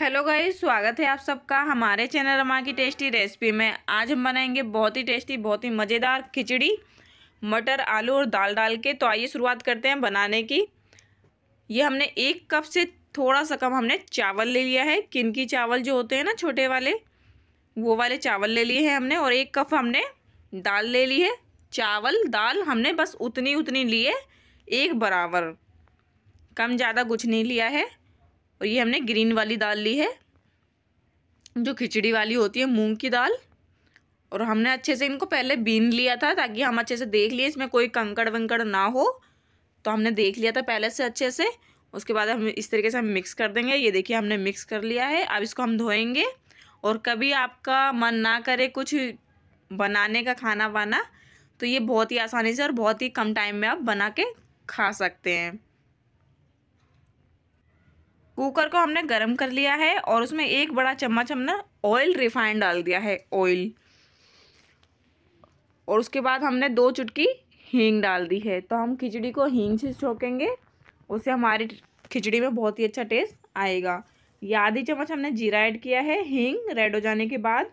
hello guys स्वागत है आप सबका हमारे चैनल रमा की टेस्टी रेसिपी में आज हम बनाएंगे बहुत ही टेस्टी बहुत ही मज़ेदार खिचड़ी मटर आलू और दाल डाल के तो आइए शुरुआत करते हैं बनाने की ये हमने एक कप से थोड़ा सा कम हमने चावल ले लिया है किनकी चावल जो होते हैं ना छोटे वाले वो वाले चावल ले लिए हैं हमने और एक कप हमने दाल ले ली है चावल दाल हमने बस उतनी उतनी लिए एक बराबर कम ज़्यादा कुछ नहीं लिया है और ये हमने ग्रीन वाली दाल ली है जो खिचड़ी वाली होती है मूंग की दाल और हमने अच्छे से इनको पहले बीन लिया था ताकि हम अच्छे से देख लिए इसमें कोई कंकड़ वंकड़ ना हो तो हमने देख लिया था पहले से अच्छे से उसके बाद हम इस तरीके से हम मिक्स कर देंगे ये देखिए हमने मिक्स कर लिया है अब इसको हम धोएंगे और कभी आपका मन ना करे कुछ बनाने का खाना वाना तो ये बहुत ही आसानी से और बहुत ही कम टाइम में आप बना के खा सकते हैं कुकर को हमने गर्म कर लिया है और उसमें एक बड़ा चम्मच हमने ऑयल रिफाइंड डाल दिया है ऑयल और उसके बाद हमने दो चुटकी हींग डाल दी है तो हम खिचड़ी को हींग से छोकेंगे उससे हमारी खिचड़ी में बहुत ही अच्छा टेस्ट आएगा या आधी चम्मच हमने जीरा ऐड किया है हींग रेड हो जाने के बाद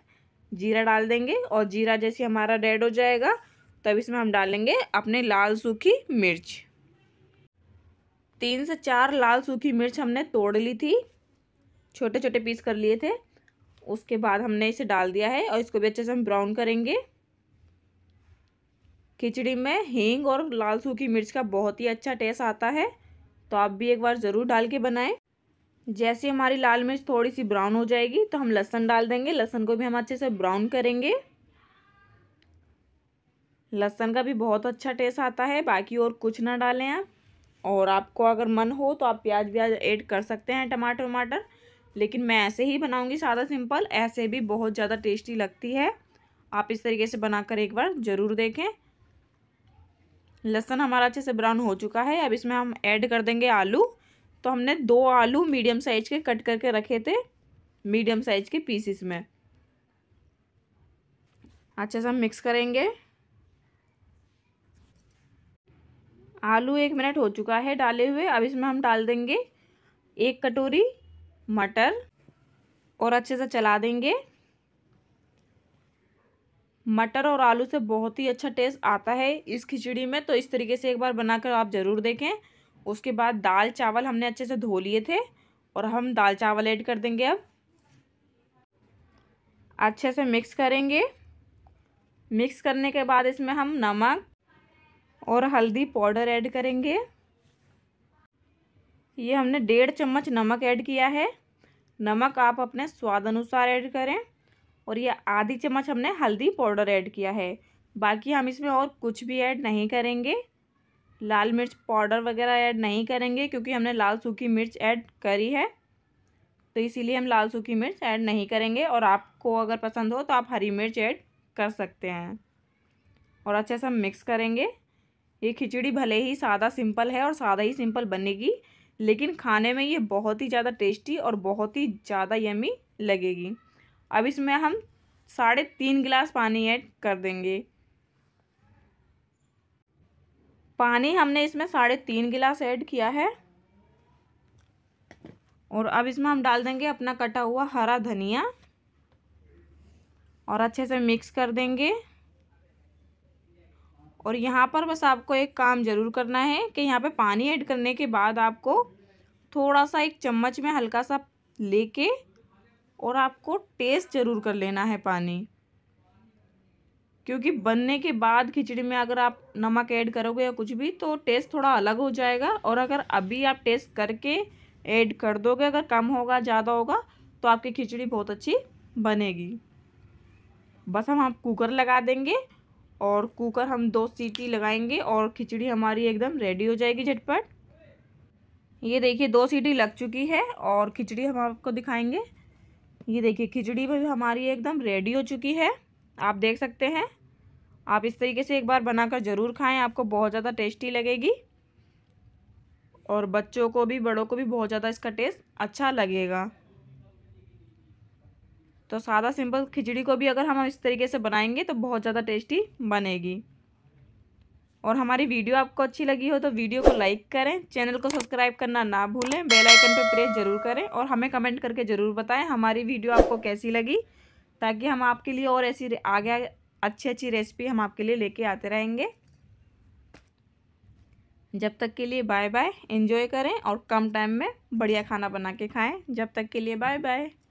जीरा डाल देंगे और जीरा जैसे हमारा रेड हो जाएगा तब इसमें हम डालेंगे अपने लाल सूखी मिर्च तीन से चार लाल सूखी मिर्च हमने तोड़ ली थी छोटे छोटे पीस कर लिए थे उसके बाद हमने इसे डाल दिया है और इसको भी अच्छे से हम ब्राउन करेंगे खिचड़ी में हींग और लाल सूखी मिर्च का बहुत ही अच्छा टेस्ट आता है तो आप भी एक बार ज़रूर डाल के बनाएं जैसे हमारी लाल मिर्च थोड़ी सी ब्राउन हो जाएगी तो हम लहसन डाल देंगे लहसन को भी हम अच्छे से ब्राउन करेंगे लहसन का भी बहुत अच्छा टेस्ट आता है बाकी और कुछ ना डालें आप और आपको अगर मन हो तो आप प्याज व्याज ऐड कर सकते हैं टमाटर वमाटर लेकिन मैं ऐसे ही बनाऊंगी सादा सिंपल ऐसे भी बहुत ज़्यादा टेस्टी लगती है आप इस तरीके से बनाकर एक बार ज़रूर देखें लहसन हमारा अच्छे से ब्राउन हो चुका है अब इसमें हम ऐड कर देंगे आलू तो हमने दो आलू मीडियम साइज के कट करके रखे थे मीडियम साइज के पीसीस में अच्छे से हम मिक्स करेंगे आलू एक मिनट हो चुका है डाले हुए अब इसमें हम डाल देंगे एक कटोरी मटर और अच्छे से चला देंगे मटर और आलू से बहुत ही अच्छा टेस्ट आता है इस खिचड़ी में तो इस तरीके से एक बार बनाकर आप ज़रूर देखें उसके बाद दाल चावल हमने अच्छे से धो लिए थे और हम दाल चावल ऐड कर देंगे अब अच्छे से मिक्स करेंगे मिक्स करने के बाद इसमें हम नमक और हल्दी पाउडर ऐड करेंगे ये हमने डेढ़ चम्मच नमक ऐड किया है नमक आप अपने स्वाद अनुसार ऐड करें और ये आधी चम्मच हमने हल्दी पाउडर ऐड किया है बाकी हम इसमें और कुछ भी ऐड नहीं करेंगे लाल मिर्च पाउडर वगैरह ऐड नहीं करेंगे क्योंकि हमने लाल सूखी मिर्च ऐड करी है तो इसीलिए हम लाल सूखी मिर्च ऐड नहीं करेंगे और आपको अगर पसंद हो तो आप हरी मिर्च ऐड कर सकते हैं और अच्छे से हम मिक्स करेंगे ये खिचड़ी भले ही सादा सिंपल है और सादा ही सिंपल बनेगी लेकिन खाने में ये बहुत ही ज़्यादा टेस्टी और बहुत ही ज़्यादा यमी लगेगी अब इसमें हम साढ़े तीन गिलास पानी ऐड कर देंगे पानी हमने इसमें साढ़े तीन गिलास ऐड किया है और अब इसमें हम डाल देंगे अपना कटा हुआ हरा धनिया और अच्छे से मिक्स कर देंगे और यहाँ पर बस आपको एक काम ज़रूर करना है कि यहाँ पे पानी ऐड करने के बाद आपको थोड़ा सा एक चम्मच में हल्का सा लेके और आपको टेस्ट ज़रूर कर लेना है पानी क्योंकि बनने के बाद खिचड़ी में अगर आप नमक ऐड करोगे या कुछ भी तो टेस्ट थोड़ा अलग हो जाएगा और अगर अभी आप टेस्ट करके ऐड कर दोगे अगर कम होगा ज़्यादा होगा तो आपकी खिचड़ी बहुत अच्छी बनेगी बस हम आप कुकर लगा देंगे और कुकर हम दो सीटी लगाएंगे और खिचड़ी हमारी एकदम रेडी हो जाएगी झटपट ये देखिए दो सीटी लग चुकी है और खिचड़ी हम आपको दिखाएंगे ये देखिए खिचड़ी भी हमारी एकदम रेडी हो चुकी है आप देख सकते हैं आप इस तरीके से एक बार बनाकर ज़रूर खाएं आपको बहुत ज़्यादा टेस्टी लगेगी और बच्चों को भी बड़ों को भी बहुत ज़्यादा इसका टेस्ट अच्छा लगेगा तो सादा सिंपल खिचड़ी को भी अगर हम इस तरीके से बनाएंगे तो बहुत ज़्यादा टेस्टी बनेगी और हमारी वीडियो आपको अच्छी लगी हो तो वीडियो को लाइक करें चैनल को सब्सक्राइब करना ना भूलें बेल आइकन पर प्रेस जरूर करें और हमें कमेंट करके ज़रूर बताएं हमारी वीडियो आपको कैसी लगी ताकि हम आपके लिए और ऐसी आगे अच्छी अच्छी रेसिपी हम आपके लिए लेके आते रहेंगे जब तक के लिए बाय बाय एंजॉय करें और कम टाइम में बढ़िया खाना बना के खाएँ जब तक के लिए बाय बाय